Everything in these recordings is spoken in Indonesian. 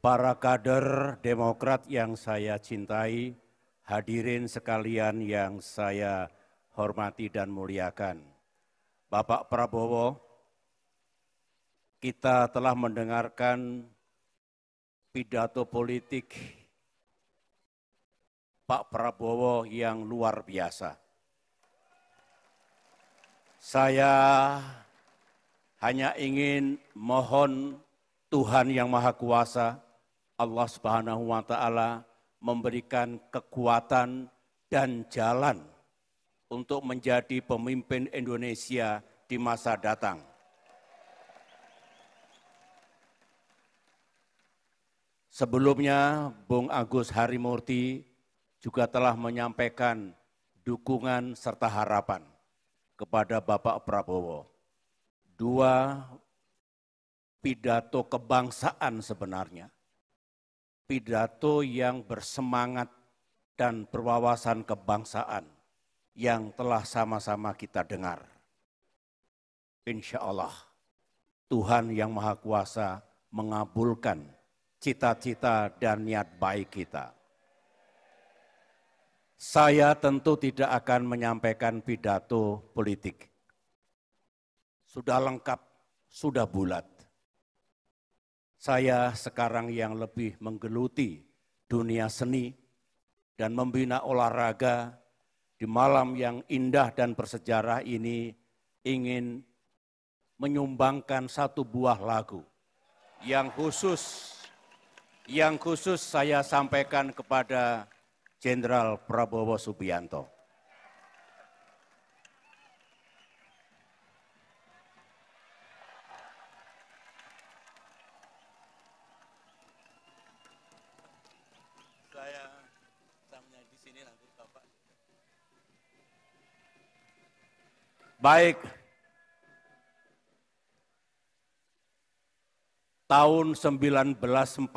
para kader Demokrat yang saya cintai, hadirin sekalian yang saya hormati dan muliakan. Bapak Prabowo, kita telah mendengarkan pidato politik Pak Prabowo yang luar biasa. Saya hanya ingin mohon Tuhan Yang Maha Kuasa Allah Subhanahu wa taala memberikan kekuatan dan jalan untuk menjadi pemimpin Indonesia di masa datang. Sebelumnya, Bung Agus Harimurti juga telah menyampaikan dukungan serta harapan kepada Bapak Prabowo. Dua pidato kebangsaan sebenarnya – pidato yang bersemangat dan perwawasan kebangsaan yang telah sama-sama kita dengar. Insya Allah, Tuhan yang Maha Kuasa mengabulkan cita-cita dan niat baik kita. Saya tentu tidak akan menyampaikan pidato politik. Sudah lengkap, sudah bulat. Saya sekarang yang lebih menggeluti dunia seni dan membina olahraga di malam yang indah dan bersejarah ini ingin menyumbangkan satu buah lagu yang khusus yang khusus saya sampaikan kepada Jenderal Prabowo Subianto. Baik tahun 1945,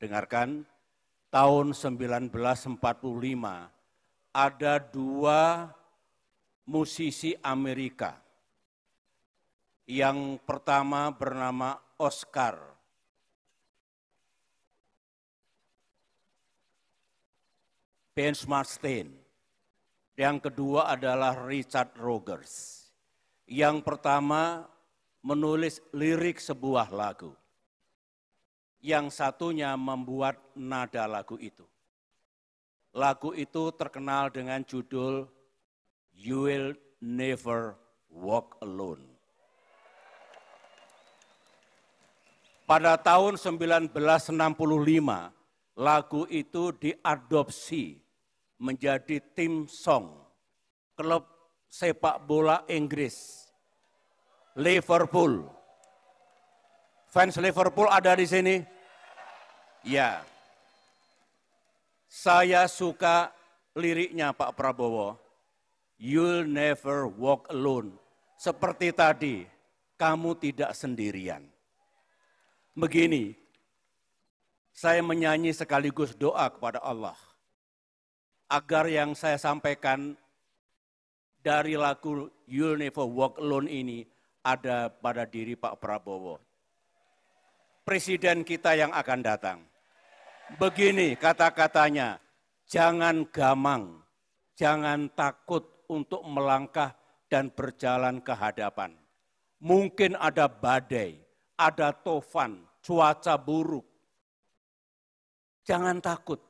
dengarkan, tahun 1945 ada dua musisi Amerika. Yang pertama bernama Oscar Benchmark Stein. Yang kedua adalah Richard Rogers. Yang pertama menulis lirik sebuah lagu. Yang satunya membuat nada lagu itu. Lagu itu terkenal dengan judul You Will Never Walk Alone. Pada tahun 1965, lagu itu diadopsi menjadi tim song klub sepak bola Inggris Liverpool. Fans Liverpool ada di sini? Ya. Saya suka liriknya Pak Prabowo. You'll never walk alone. Seperti tadi, kamu tidak sendirian. Begini, saya menyanyi sekaligus doa kepada Allah agar yang saya sampaikan dari lagu You'll Never Walk Alone ini ada pada diri Pak Prabowo. Presiden kita yang akan datang. Begini kata-katanya, jangan gamang, jangan takut untuk melangkah dan berjalan ke hadapan. Mungkin ada badai, ada tofan, cuaca buruk. Jangan takut,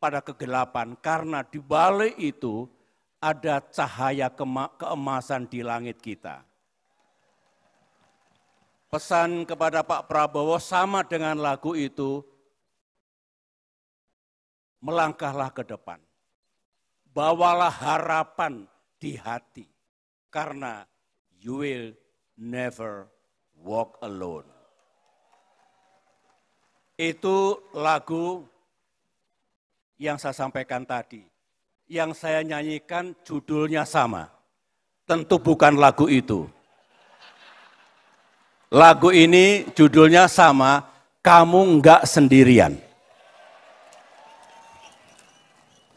pada kegelapan karena di balik itu ada cahaya keemasan di langit kita. Pesan kepada Pak Prabowo sama dengan lagu itu, melangkahlah ke depan. Bawalah harapan di hati, karena you will never walk alone. Itu lagu yang saya sampaikan tadi. Yang saya nyanyikan judulnya sama. Tentu bukan lagu itu. Lagu ini judulnya sama, Kamu Nggak Sendirian.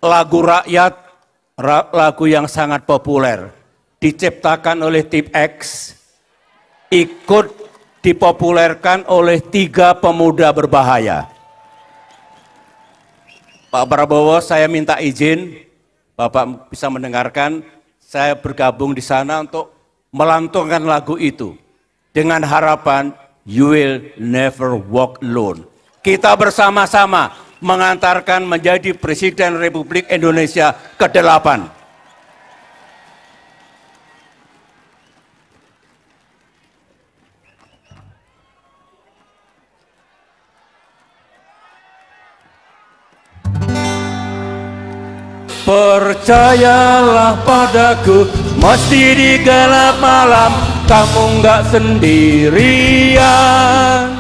Lagu rakyat, lagu yang sangat populer. Diciptakan oleh Tip X, ikut dipopulerkan oleh tiga pemuda berbahaya. Pak Prabowo, saya minta izin, Bapak bisa mendengarkan, saya bergabung di sana untuk melantunkan lagu itu dengan harapan you will never walk alone. Kita bersama-sama mengantarkan menjadi Presiden Republik Indonesia ke-8. Percayalah padaku masih di gelap malam Kamu gak sendirian